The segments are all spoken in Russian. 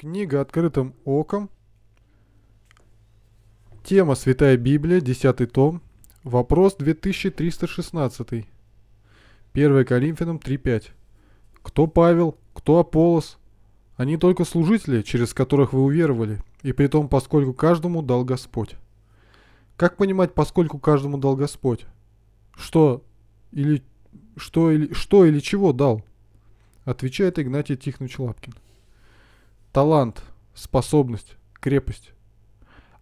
Книга «Открытым оком». Тема «Святая Библия», 10 том. Вопрос 2316. 1 Коринфянам 3.5. Кто Павел, кто Аполос? Они только служители, через которых вы уверовали, и при том, поскольку каждому дал Господь. Как понимать, поскольку каждому дал Господь? Что или что или, что или чего дал? Отвечает Игнатий Тихонович Лапкин талант, способность, крепость.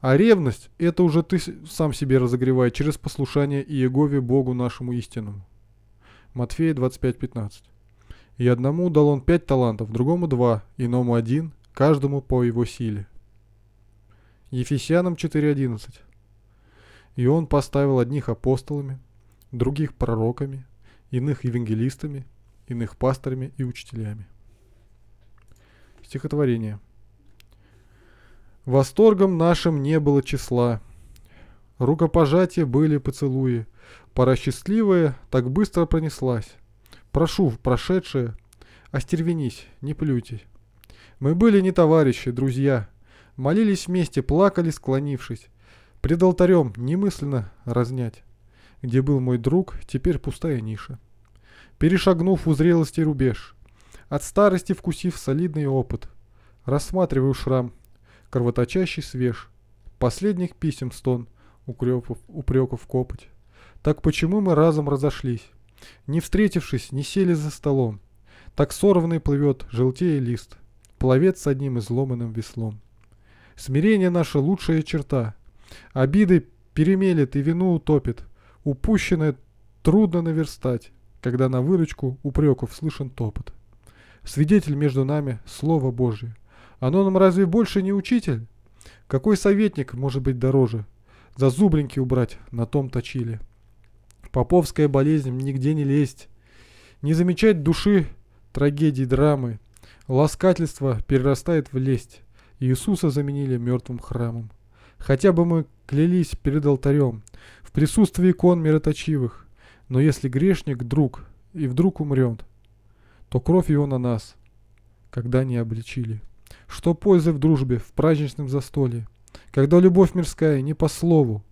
А ревность – это уже ты сам себе разогревай через послушание Иегове Богу нашему истинному. Матфея 25:15. И одному дал он пять талантов, другому два, иному один, каждому по его силе. Ефесянам 4:11. И он поставил одних апостолами, других пророками, иных евангелистами, иных пасторами и учителями. Стихотворение. Восторгом нашим не было числа. Рукопожатия были поцелуи. Пора счастливая так быстро пронеслась. Прошу, прошедшее, остервенись, не плюйтесь. Мы были не товарищи, друзья. Молились вместе, плакали, склонившись. Пред алтарем немысленно разнять. Где был мой друг, теперь пустая ниша. Перешагнув у зрелости рубеж, от старости вкусив солидный опыт. Рассматриваю шрам, кровоточащий свеж. Последних писем стон, укрепов, упреков копоть. Так почему мы разом разошлись? Не встретившись, не сели за столом. Так сорванный плывет, желтее лист. Пловец с одним изломанным веслом. Смирение наша лучшая черта. Обиды перемелет и вину утопит. Упущенное трудно наверстать, когда на выручку упреков слышен топот. Свидетель между нами – Слово Божие. Оно нам разве больше не учитель? Какой советник может быть дороже? За зубринки убрать, на том точили. Поповская болезнь, нигде не лезть. Не замечать души, трагедии, драмы. Ласкательство перерастает в лесть. Иисуса заменили мертвым храмом. Хотя бы мы клялись перед алтарем, в присутствии икон мироточивых. Но если грешник, друг, и вдруг умрет, то кровь его на нас, когда не обличили. Что пользы в дружбе, в праздничном застолье, когда любовь мирская не по слову.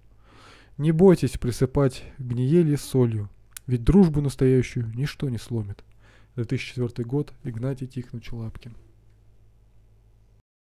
Не бойтесь присыпать гниели солью, ведь дружбу настоящую ничто не сломит. 2004 год, Игнатий Тихонович Лапкин.